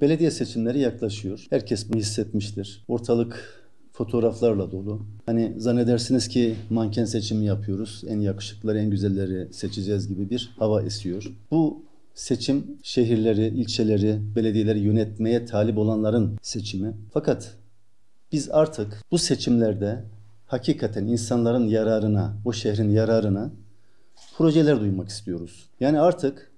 Belediye seçimleri yaklaşıyor. Herkes bunu hissetmiştir. Ortalık fotoğraflarla dolu. Hani zannedersiniz ki manken seçimi yapıyoruz. En yakışıkları, en güzelleri seçeceğiz gibi bir hava esiyor. Bu seçim şehirleri, ilçeleri, belediyeleri yönetmeye talip olanların seçimi. Fakat biz artık bu seçimlerde hakikaten insanların yararına, o şehrin yararına projeler duymak istiyoruz. Yani artık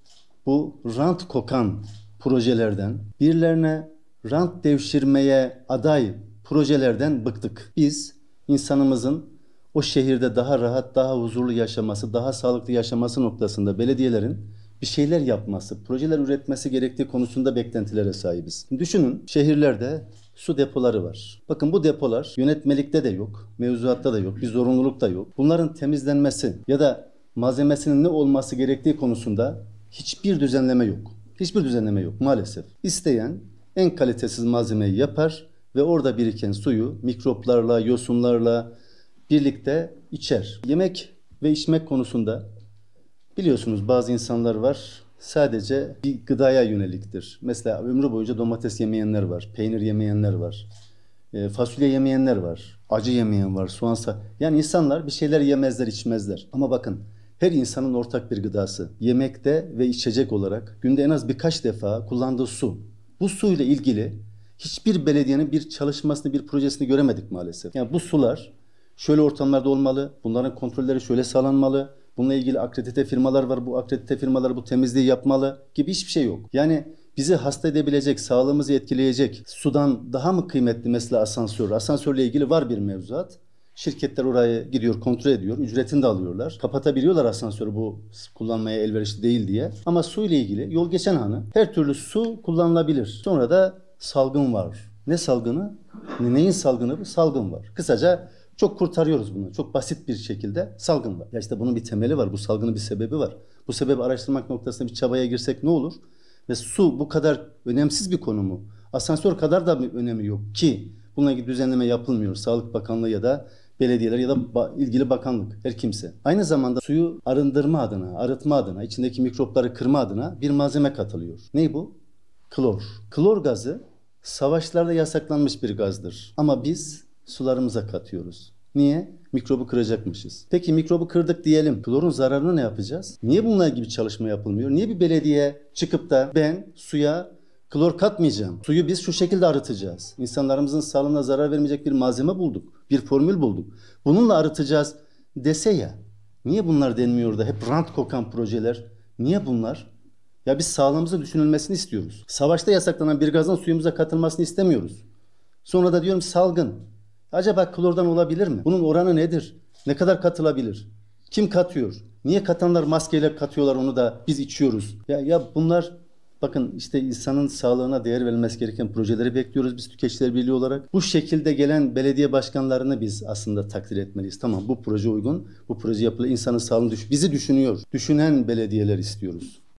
bu rant kokan projelerden, birilerine rant devşirmeye aday projelerden bıktık. Biz insanımızın o şehirde daha rahat, daha huzurlu yaşaması, daha sağlıklı yaşaması noktasında belediyelerin bir şeyler yapması, projeler üretmesi gerektiği konusunda beklentilere sahibiz. Düşünün şehirlerde su depoları var. Bakın bu depolar yönetmelikte de yok, mevzuatta da yok, bir zorunluluk da yok. Bunların temizlenmesi ya da malzemesinin ne olması gerektiği konusunda hiçbir düzenleme yok. Hiçbir düzenleme yok maalesef. İsteyen en kalitesiz malzemeyi yapar ve orada biriken suyu mikroplarla, yosunlarla birlikte içer. Yemek ve içmek konusunda biliyorsunuz bazı insanlar var sadece bir gıdaya yöneliktir. Mesela ömrü boyunca domates yemeyenler var, peynir yemeyenler var, e, fasulye yemeyenler var, acı yemeyen var, soğansa. Yani insanlar bir şeyler yemezler, içmezler. Ama bakın her insanın ortak bir gıdası. Yemekte ve içecek olarak günde en az birkaç defa kullandığı su. Bu suyla ilgili hiçbir belediyenin bir çalışmasını, bir projesini göremedik maalesef. Yani bu sular şöyle ortamlarda olmalı, bunların kontrolleri şöyle sağlanmalı, bununla ilgili akredite firmalar var, bu akredite firmalar bu temizliği yapmalı gibi hiçbir şey yok. Yani bizi hasta edebilecek, sağlığımızı etkileyecek sudan daha mı kıymetli mesela asansör? Asansörle ilgili var bir mevzuat. Şirketler oraya gidiyor, kontrol ediyor. Ücretini de alıyorlar. Kapatabiliyorlar asansörü bu kullanmaya elverişli değil diye. Ama su ile ilgili yol geçen hanı her türlü su kullanılabilir. Sonra da salgın var. Ne salgını? Neyin salgını bu? Salgın var. Kısaca çok kurtarıyoruz bunu. Çok basit bir şekilde salgın var. Ya işte bunun bir temeli var. Bu salgının bir sebebi var. Bu sebebi araştırmak noktasında bir çabaya girsek ne olur? Ve su bu kadar önemsiz bir konu mu? Asansör kadar da bir önemi yok ki bununla ilgili düzenleme yapılmıyor. Sağlık Bakanlığı ya da belediyeler ya da ba- ilgili bakanlık her kimse. Aynı zamanda suyu arındırma adına, arıtma adına, içindeki mikropları kırma adına bir malzeme katılıyor. Ne bu? Klor. Klor gazı savaşlarda yasaklanmış bir gazdır. Ama biz sularımıza katıyoruz. Niye? Mikrobu kıracakmışız. Peki mikrobu kırdık diyelim. Klorun zararını ne yapacağız? Niye bunlar gibi çalışma yapılmıyor? Niye bir belediye çıkıp da ben suya Klor katmayacağım. Suyu biz şu şekilde arıtacağız. İnsanlarımızın sağlığına zarar vermeyecek bir malzeme bulduk. Bir formül bulduk. Bununla arıtacağız dese ya. Niye bunlar denmiyor da hep rant kokan projeler? Niye bunlar? Ya biz sağlığımızı düşünülmesini istiyoruz. Savaşta yasaklanan bir gazın suyumuza katılmasını istemiyoruz. Sonra da diyorum salgın. Acaba klordan olabilir mi? Bunun oranı nedir? Ne kadar katılabilir? Kim katıyor? Niye katanlar maskeyle katıyorlar onu da biz içiyoruz? Ya, ya bunlar Bakın işte insanın sağlığına değer verilmesi gereken projeleri bekliyoruz biz tüketiciler Birliği olarak. Bu şekilde gelen belediye başkanlarını biz aslında takdir etmeliyiz. Tamam bu proje uygun, bu proje yapılı, insanın sağlığını düş bizi düşünüyor. Düşünen belediyeler istiyoruz.